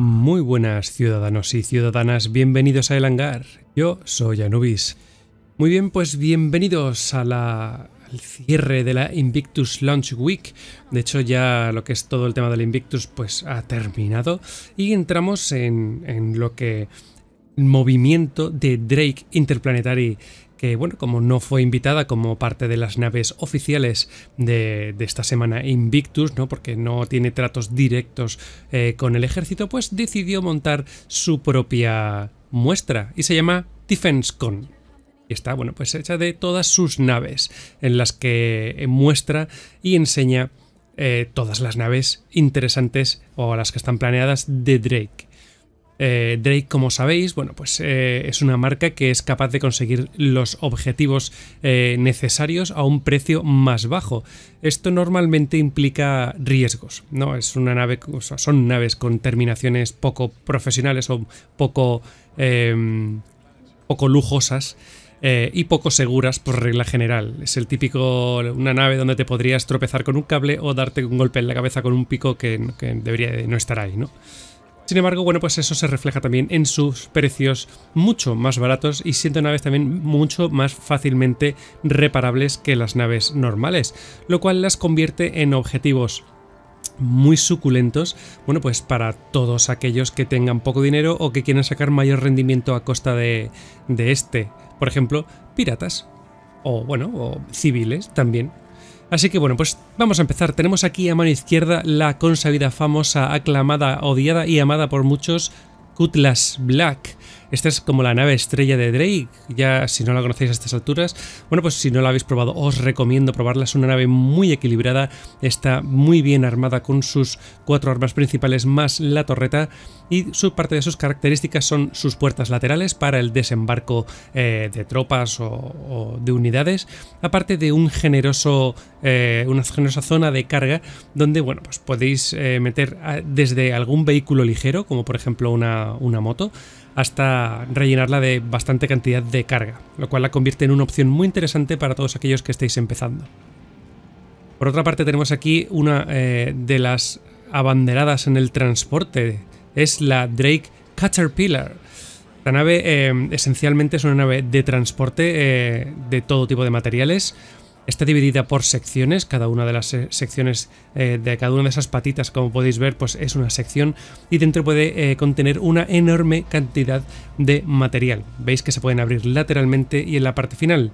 Muy buenas ciudadanos y ciudadanas, bienvenidos a El Hangar. Yo soy Anubis. Muy bien, pues bienvenidos a la, al cierre de la Invictus Launch Week. De hecho, ya lo que es todo el tema del Invictus, pues ha terminado. Y entramos en, en lo que movimiento de Drake Interplanetary que bueno, como no fue invitada como parte de las naves oficiales de, esta semana Invictus, ¿no? porque no tiene tratos directos eh, con el ejército, pues decidió montar su propia muestra y se llama DefenseCon. Y está, bueno, pues hecha de todas sus naves, en las que muestra y enseña eh, todas las naves interesantes o las que están planeadas de Drake. Eh, Drake, como sabéis, bueno, pues eh, es una marca que es capaz de conseguir los objetivos eh, necesarios a un precio más bajo. Esto normalmente implica riesgos, ¿no? Es una nave, son naves con terminaciones poco profesionales o poco, em, poco lujosas. y poco seguras por regla general. Es el típico, una nave donde te podrías tropezar con un cable o darte un golpe en la cabeza con un pico que, que debería de no estar ahí, ¿no? Sin embargo, bueno, pues eso se refleja también en sus precios mucho más baratos y siendo naves también mucho más fácilmente reparables que las naves normales, lo cual las convierte en objetivos muy suculentos, bueno, pues para todos aquellos que tengan poco dinero o que quieran sacar mayor rendimiento a costa de, este. Por ejemplo, piratas o, bueno, o civiles también Así que bueno, pues vamos a empezar. Tenemos aquí a mano izquierda la consabida, famosa, aclamada, odiada y amada por muchos Cutlass Black. Esta es como la nave estrella de Drake, ya si no la conocéis a estas alturas, bueno, pues si no la habéis probado, os recomiendo probarla. Es una nave muy equilibrada, está muy bien armada con sus cuatro armas principales más la torreta y su parte de sus características son sus puertas laterales para el desembarco eh, de tropas o, de unidades, aparte de un generoso, eh, una generosa zona de carga donde bueno, pues podéis eh, meter desde algún vehículo ligero, como por ejemplo una, una moto, hasta rellenarla de bastante cantidad de carga, lo cual la convierte en una opción muy interesante para todos aquellos que estéis empezando. Por otra parte tenemos aquí una eh, de las abanderadas en el transporte, es la Drake Caterpillar. Esta nave eh, esencialmente es una nave de transporte eh, de todo tipo de materiales, Está dividida por secciones, cada una de las secciones eh, de cada una de esas patitas, como podéis ver, pues es una sección y dentro puede eh, contener una enorme cantidad de material. Veis que se pueden abrir lateralmente y en la parte final.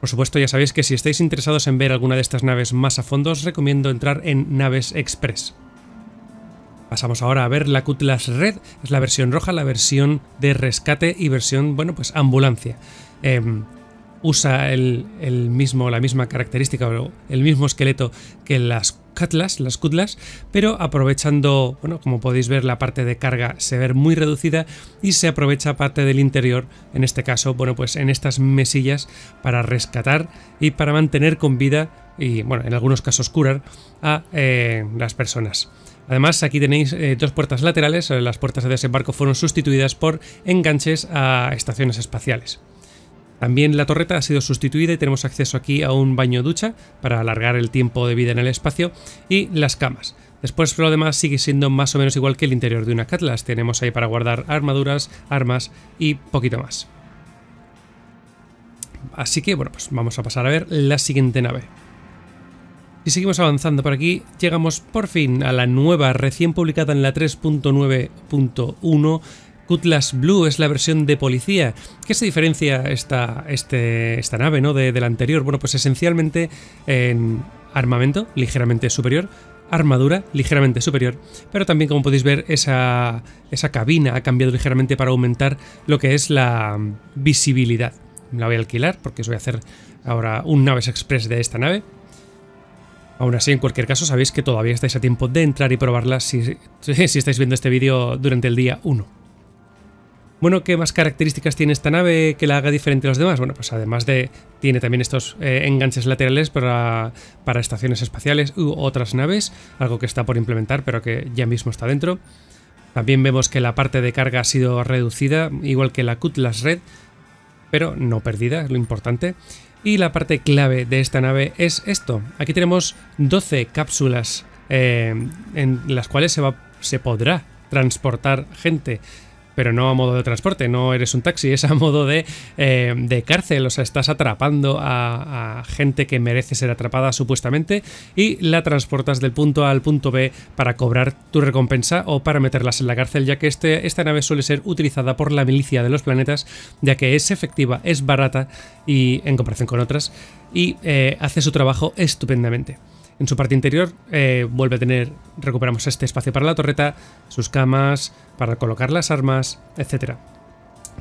Por supuesto, ya sabéis que si estáis interesados en ver alguna de estas naves más a fondo, os recomiendo entrar en Naves Express. Pasamos ahora a ver la Cutlass Red, es la versión roja, la versión de rescate y versión, bueno, pues ambulancia. Em, usa el, mismo, la misma característica el mismo esqueleto que las cutlas, las cutlas, pero aprovechando, bueno, como podéis ver, la parte de carga se ve muy reducida y se aprovecha parte del interior, en este caso, bueno, pues en estas mesillas para rescatar y para mantener con vida y, bueno, en algunos casos curar a eh, las personas. Además, aquí tenéis eh, dos puertas laterales, las puertas de desembarco fueron sustituidas por enganches a estaciones espaciales. También la torreta ha sido sustituida y tenemos acceso aquí a un baño ducha para alargar el tiempo de vida en el espacio y las camas. Después lo demás sigue siendo más o menos igual que el interior de una Catlas, tenemos ahí para guardar armaduras, armas y poquito más. Así que bueno, pues vamos a pasar a ver la siguiente nave. Y seguimos avanzando por aquí, llegamos por fin a la nueva, recién publicada en la 3.9.1, Cutlass Blue es la versión de policía. ¿Qué se diferencia esta, este, esta nave ¿no? de, la anterior? Bueno, pues esencialmente en armamento ligeramente superior, armadura ligeramente superior, pero también como podéis ver esa, cabina ha cambiado ligeramente para aumentar lo que es la visibilidad. La voy a alquilar porque os voy a hacer ahora un naves express de esta nave. Aún así, en cualquier caso, sabéis que todavía estáis a tiempo de entrar y probarla si, si estáis viendo este vídeo durante el día 1. Bueno, ¿qué más características tiene esta nave que la haga diferente a los demás? Bueno, pues además de... Tiene también estos eh, enganches laterales para, para estaciones espaciales u otras naves, algo que está por implementar, pero que ya mismo está dentro. También vemos que la parte de carga ha sido reducida, igual que la Cutlass Red, pero no perdida, lo importante. Y la parte clave de esta nave es esto. Aquí tenemos 12 cápsulas eh, en las cuales se, va, se podrá transportar gente pero no a modo de transporte, no eres un taxi, es a modo de, eh, de cárcel, o sea, estás atrapando a, gente que merece ser atrapada supuestamente y la transportas del punto A al punto B para cobrar tu recompensa o para meterlas en la cárcel, ya que este, esta nave suele ser utilizada por la milicia de los planetas, ya que es efectiva, es barata y en comparación con otras, y eh, hace su trabajo estupendamente. En su parte interior eh, vuelve a tener, recuperamos este espacio para la torreta, sus camas, para colocar las armas, etc.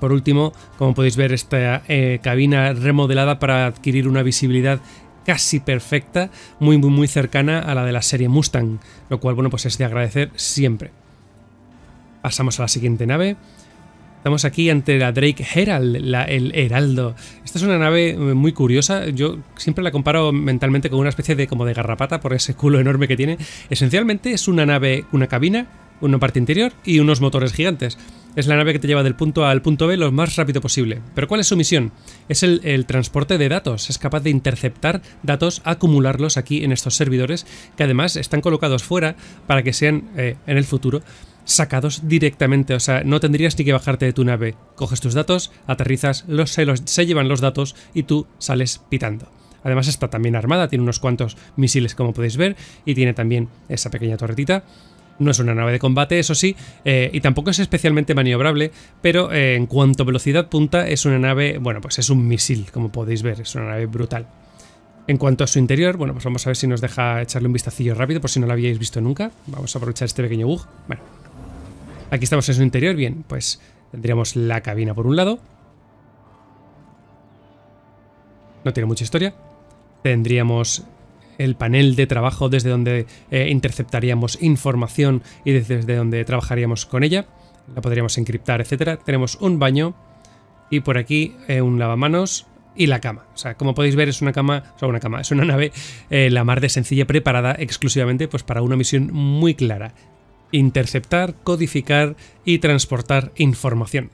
Por último, como podéis ver, esta eh, cabina remodelada para adquirir una visibilidad casi perfecta, muy muy muy cercana a la de la serie Mustang, lo cual bueno pues es de agradecer siempre. Pasamos a la siguiente nave, Estamos aquí ante la Drake Herald, el Heraldo. Esta es una nave eh, muy curiosa. Yo siempre la comparo mentalmente con una especie de como de garrapata por ese culo enorme que tiene. Esencialmente es una nave, una cabina, una parte interior y unos motores gigantes. Es la nave que te lleva del punto A al punto B lo más rápido posible. Pero ¿cuál es su misión? Es el, transporte de datos. Es capaz de interceptar datos, acumularlos aquí en estos servidores, que además están colocados fuera para que sean eh, en el futuro sacados directamente, o sea, no tendrías ni que bajarte de tu nave. Coges tus datos, aterrizas, los, se, se llevan los datos y tú sales pitando. Además está también armada, tiene unos cuantos misiles como podéis ver y tiene también esa pequeña torretita. No es una nave de combate, eso sí, eh, y tampoco es especialmente maniobrable, pero eh, en cuanto a velocidad punta es una nave, bueno, pues es un misil, como podéis ver, es una nave brutal. En cuanto a su interior, bueno, pues vamos a ver si nos deja echarle un vistacillo rápido, por si no lo habíais visto nunca. Vamos a aprovechar este pequeño bug. Bueno, Aquí estamos en su interior, bien, pues tendríamos la cabina por un lado. No tiene mucha historia. Tendríamos el panel de trabajo desde donde eh, interceptaríamos información y desde donde trabajaríamos con ella. La podríamos encriptar, etc. Tenemos un baño y por aquí eh, un lavamanos y la cama. O sea, como podéis ver es una cama, o sea, una cama, es una nave eh, la mar de sencilla preparada exclusivamente pues, para una misión muy clara, interceptar, codificar y transportar información.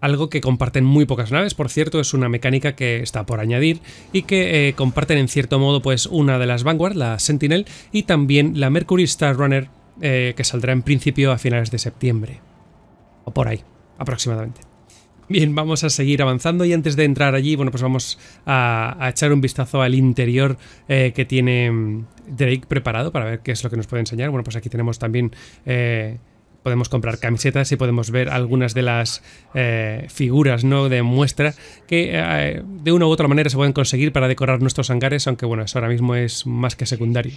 Algo que comparten muy pocas naves, por cierto, es una mecánica que está por añadir y que eh, comparten en cierto modo pues una de las Vanguard, la Sentinel, y también la Mercury Star Runner eh, que saldrá en principio a finales de septiembre. O por ahí, aproximadamente. Bien, vamos a seguir avanzando y antes de entrar allí, bueno, pues vamos a, echar un vistazo al interior eh, que tiene mm, Drake preparado para ver qué es lo que nos puede enseñar. Bueno, pues aquí tenemos también... Eh, podemos comprar camisetas y podemos ver algunas de las eh, figuras ¿no? de muestra que de una u otra manera se pueden conseguir para decorar nuestros hangares, aunque bueno, eso ahora mismo es más que secundario.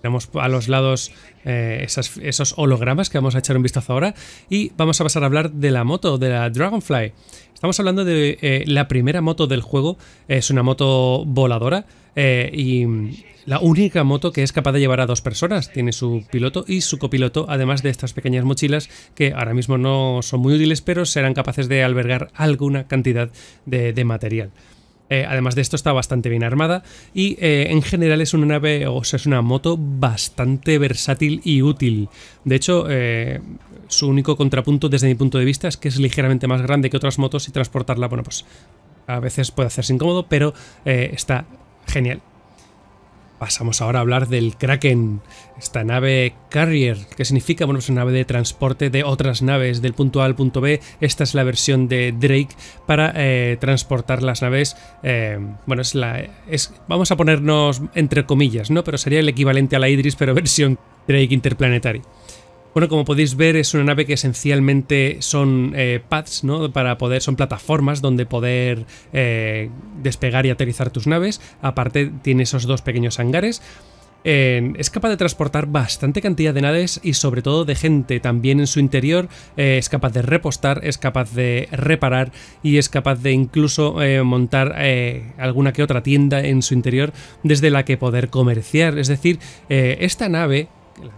Tenemos a los lados eh, esos hologramas que vamos a echar un vistazo ahora y vamos a pasar a hablar de la moto, de la Dragonfly. Estamos hablando de eh, la primera moto del juego, es una moto voladora eh, y la única moto que es capaz de llevar a dos personas. Tiene su piloto y su copiloto, además de estas pequeñas mochilas que ahora mismo no son muy útiles, pero serán capaces de albergar alguna cantidad de material. Eh, además de esto está bastante bien armada y eh, en general es una nave, o sea, es una moto bastante versátil y útil. De hecho, eh, su único contrapunto desde mi punto de vista es que es ligeramente más grande que otras motos y transportarla, bueno, pues a veces puede hacerse incómodo, pero está genial. Pasamos ahora a hablar del Kraken, esta nave Carrier, que significa, bueno, es una nave de transporte de otras naves del punto A al punto B. Esta es la versión de Drake para eh, transportar las naves. Eh, bueno, vamos a ponernos entre comillas, ¿no? Pero sería el equivalente a la Idris, pero versión Drake Interplanetary. Bueno, como podéis ver, es una nave que esencialmente son eh, pads, ¿no? Para poder, son plataformas donde poder eh, despegar y aterrizar tus naves. Aparte, tiene esos dos pequeños hangares. Eh, es capaz de transportar bastante cantidad de naves y sobre todo de gente también en su interior. es capaz de repostar, es capaz de reparar y es capaz de incluso montar alguna que otra tienda en su interior desde la que poder comerciar. Es decir, esta nave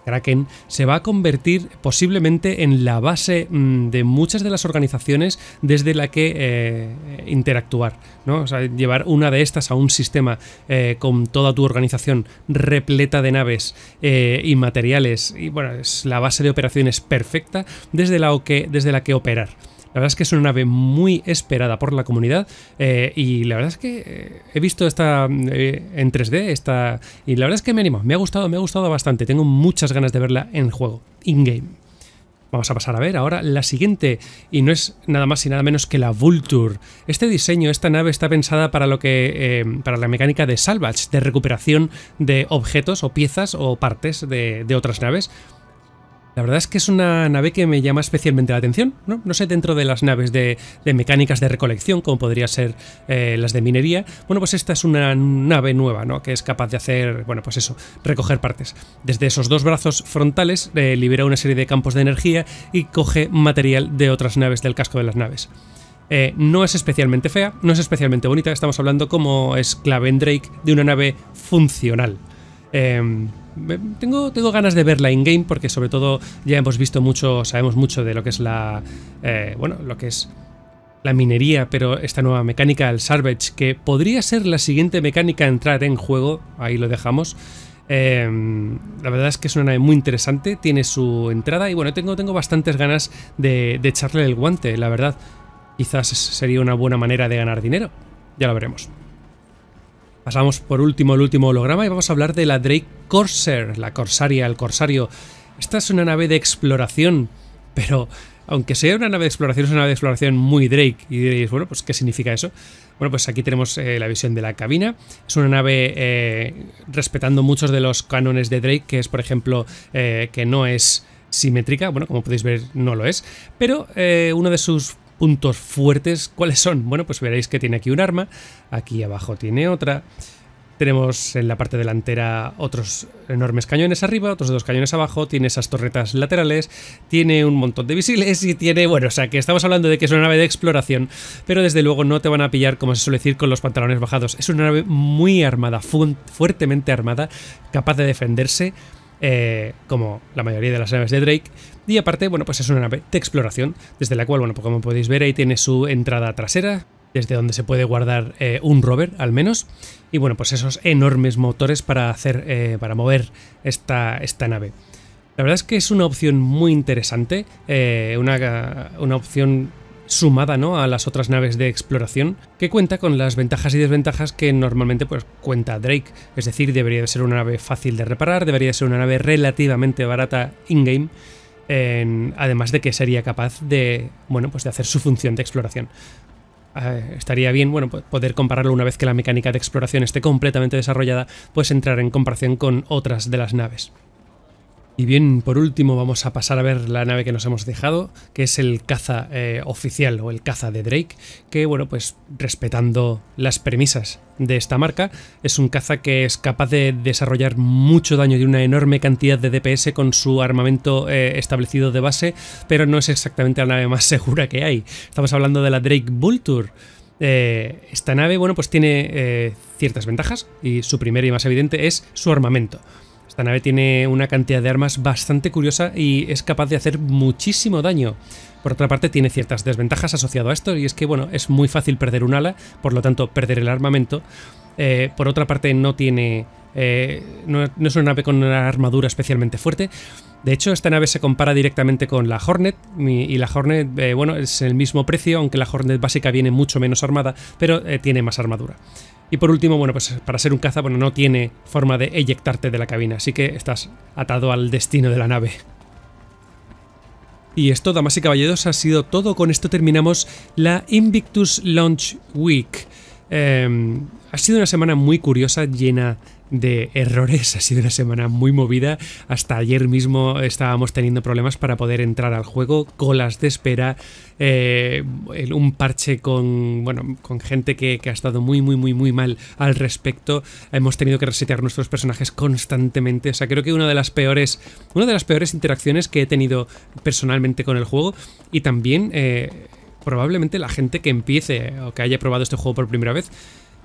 Kraken, se va a convertir posiblemente en la base mm, de muchas de las organizaciones desde la que eh, interactuar, llevar una de estas a un sistema eh, con toda tu organización repleta de naves eh, y materiales, y bueno, es la base de operaciones perfecta desde la desde la que operar. La verdad es que es una nave muy esperada por la comunidad eh, y la verdad es que eh, he visto esta eh, en 3D esta, y la verdad es que me animo. me ha gustado, me ha gustado bastante. Tengo muchas ganas de verla en juego, in-game. Vamos a pasar a ver ahora la siguiente, y no es nada más y nada menos que la Vulture. Este diseño, esta nave está pensada para lo que. para la mecánica de salvage, de recuperación de objetos o piezas o partes de otras naves. La verdad es que es una nave que me llama especialmente la atención, ¿no? No sé, dentro de las naves de, mecánicas de recolección, como podría ser eh, las de minería, bueno, pues esta es una nave nueva, ¿no? Que es capaz de hacer, bueno, pues eso, recoger partes. Desde esos dos brazos frontales eh, libera una serie de campos de energía y coge material de otras naves del casco de las naves. Eh, no es especialmente fea, no es especialmente bonita, estamos hablando como es en Drake de una nave funcional. Em, tengo, tengo ganas de verla in game porque sobre todo ya hemos visto mucho, sabemos mucho de lo que es la, eh, bueno, lo que es la minería, pero esta nueva mecánica, el salvage, que podría ser la siguiente mecánica a entrar en juego, ahí lo dejamos. Em, la verdad es que es una nave muy interesante, tiene su entrada y bueno, tengo, tengo bastantes ganas de echarle el guante, la verdad. Quizás sería una buena manera de ganar dinero, ya lo veremos. Pasamos por último el último holograma y vamos a hablar de la Drake Corsair, la Corsaria, el Corsario. Esta es una nave de exploración, pero aunque sea una nave de exploración, es una nave de exploración muy Drake. Y diréis, bueno, pues ¿qué significa eso? Bueno, pues aquí tenemos eh, la visión de la cabina. Es una nave eh, respetando muchos de los cánones de Drake, que es, por ejemplo, eh, que no es simétrica, bueno, como podéis ver no lo es, pero uno de sus puntos fuertes, ¿cuáles son? Bueno, pues veréis que tiene aquí un arma, aquí abajo tiene otra. Tenemos en la parte delantera otros enormes cañones arriba, otros dos cañones abajo, tiene esas torretas laterales, tiene un montón de visibles y tiene, bueno, o sea que estamos hablando de que es una nave de exploración, pero desde luego no te van a pillar, como se suele decir, con los pantalones bajados. Es una nave muy armada, fuertemente armada, capaz de defenderse eh, como la mayoría de las naves de Drake. Y aparte, bueno, pues es una nave de exploración, desde la cual, bueno, pues como podéis ver, ahí tiene su entrada trasera, desde donde se puede guardar eh, un rover al menos. Y bueno, pues esos enormes motores para hacer, eh, para mover esta, esta nave. La verdad es que es una opción muy interesante, una, una, opción sumada ¿no? a las otras naves de exploración, que cuenta con las ventajas y desventajas que normalmente pues, cuenta Drake. Es decir, debería ser una nave fácil de reparar, debería ser una nave relativamente barata in-game, además de que sería capaz de, bueno, pues de hacer su función de exploración. Eh, estaría bien bueno, pues, poder compararlo una vez que la mecánica de exploración esté completamente desarrollada, pues entrar en comparación con otras de las naves. Y bien, por último vamos a pasar a ver la nave que nos hemos dejado, que es el caza eh, oficial o el caza de Drake, que bueno, pues respetando las premisas de esta marca, es un caza que es capaz de desarrollar mucho daño y una enorme cantidad de DPS con su armamento eh, establecido de base, pero no es exactamente la nave más segura que hay. Estamos hablando de la Drake Vulture. Eh, esta nave, bueno, pues tiene ciertas ventajas y su primera y más evidente es su armamento esta nave tiene una cantidad de armas bastante curiosa y es capaz de hacer muchísimo daño. Por otra parte, tiene ciertas desventajas asociado a esto, y es que, bueno, es muy fácil perder un ala, por lo tanto, perder el armamento. Eh, por otra parte, no tiene. Eh, no, es una nave con una armadura especialmente fuerte. De hecho, esta nave se compara directamente con la Hornet. Y, la Hornet, eh, bueno, es el mismo precio, aunque la Hornet básica viene mucho menos armada, pero tiene más armadura. Y por último, bueno, pues para ser un caza, bueno, no tiene forma de eyectarte de la cabina, así que estás atado al destino de la nave. Y esto, damas y caballeros, ha sido todo. Con esto terminamos la Invictus Launch Week. Em, ha sido una semana muy curiosa, llena de errores. Ha sido una semana muy movida. Hasta ayer mismo estábamos teniendo problemas para poder entrar al juego, colas de espera, eh, un parche con, bueno, con gente que, ha estado muy, muy, muy, muy mal al respecto. Hemos tenido que resetear nuestros personajes constantemente. O sea, creo que una de las peores, una de las peores interacciones que he tenido personalmente con el juego y también... Eh, probablemente la gente que empiece o que haya probado este juego por primera vez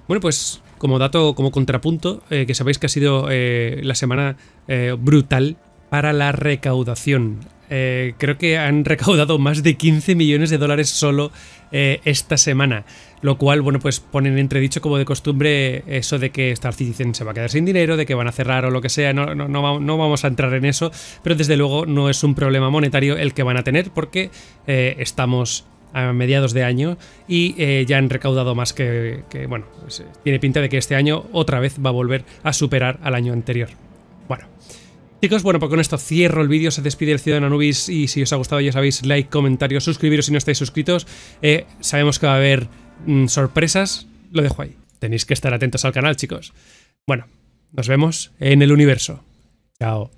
bueno, pues como dato, como contrapunto, eh, que sabéis que ha sido eh, la semana eh, brutal para la recaudación. creo que han recaudado más de 15 millones de dólares solo esta semana, lo cual, bueno, pues ponen entredicho como de costumbre eso de que Star Citizen se va a quedar sin dinero, de que van a cerrar o lo que sea, no, no, no vamos a entrar en eso, pero desde luego no es un problema monetario el que van a tener porque estamos a mediados de año y eh, ya han recaudado más que, bueno, pues, eh, tiene pinta de que este año otra vez va a volver a superar al año anterior. Bueno. Chicos, bueno, pues con esto cierro el vídeo, se despide el Ciudadano Anubis y si os ha gustado ya sabéis, like, comentario, suscribiros si no estáis suscritos. Eh, sabemos que va a haber mm, sorpresas, lo dejo ahí. Tenéis que estar atentos al canal, chicos. Bueno, nos vemos en el universo. Chao.